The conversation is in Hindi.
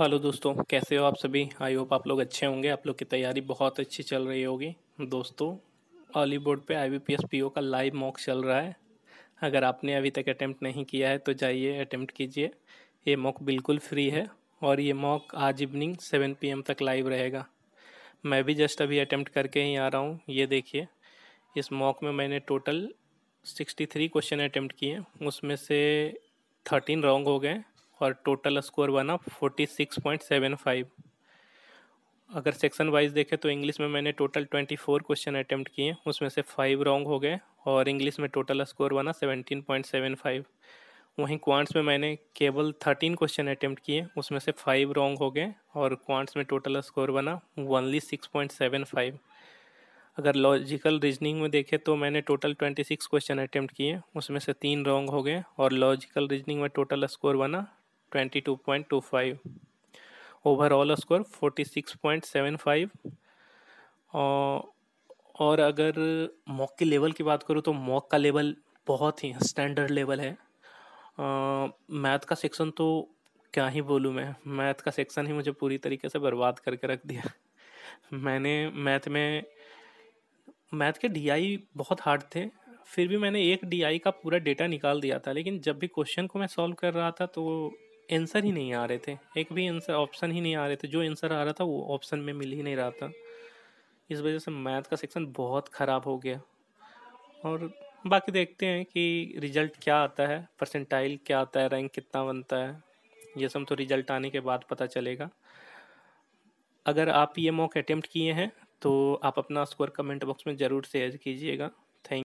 हेलो दोस्तों कैसे हो आप सभी आई होप आप लोग अच्छे होंगे आप लोग की तैयारी बहुत अच्छी चल रही होगी दोस्तों ऑली बोर्ड पर आई बी का लाइव मॉक चल रहा है अगर आपने अभी तक अटैम्प्ट नहीं किया है तो जाइए अटैम्प्ट कीजिए ये मॉक बिल्कुल फ्री है और ये मॉक आज इवनिंग सेवन पी तक लाइव रहेगा मैं भी जस्ट अभी अटैम्प्ट करके ही आ रहा हूँ ये देखिए इस मॉक में मैंने total sixty three question attempt किए उसमें से थर्टीन रॉन्ग हो गए और टोटल स्कोर बना forty six point seven five अगर सेक्शन वाइज देखें तो इंग्लिश में मैंने total twenty four question attempt किए उसमें से फाइव रॉन्ग हो गए और इंग्लिश में टोटल स्कोर बना सेवनटीन पॉइंट सेवन फाइव वहीं क्वांट्स में मैंने केवल थर्टीन क्वेश्चन अटैम्प्ट किए उसमें से फाइव रॉन्ग हो गए और क्वांट्स में टोटल स्कोर बना only six point seven five अगर लॉजिकल रीजनिंग में देखें तो मैंने total twenty six question attempt किए उसमें से तीन रॉन्ग हो गए और लॉजिकल रीजनिंग में टोटल स्कोर बना 22.25 ओवरऑल स्कोर 46.75 और और अगर मॉक के लेवल की बात करूँ तो मॉक का लेवल बहुत ही स्टैंडर्ड लेवल है मैथ uh, का सेक्शन तो क्या ही बोलूँ मैं मैथ का सेक्शन ही मुझे पूरी तरीके से बर्बाद करके रख दिया मैंने मैथ में मैथ के डीआई बहुत हार्ड थे फिर भी मैंने एक डीआई का पूरा डेटा निकाल दिया था लेकिन जब भी क्वेश्चन को मैं सॉल्व कर रहा था तो आंसर ही नहीं आ रहे थे एक भी आंसर ऑप्शन ही नहीं आ रहे थे जो आंसर आ रहा था वो ऑप्शन में मिल ही नहीं रहा था इस वजह से मैथ का सेक्शन बहुत ख़राब हो गया और बाकी देखते हैं कि रिज़ल्ट क्या आता है परसेंटाइल क्या आता है रैंक कितना बनता है ये सब तो रिज़ल्ट आने के बाद पता चलेगा अगर आप ये मॉक अटैम्प्ट किए हैं तो आप अपना स्कोर कमेंट बॉक्स में ज़रूर शेयर कीजिएगा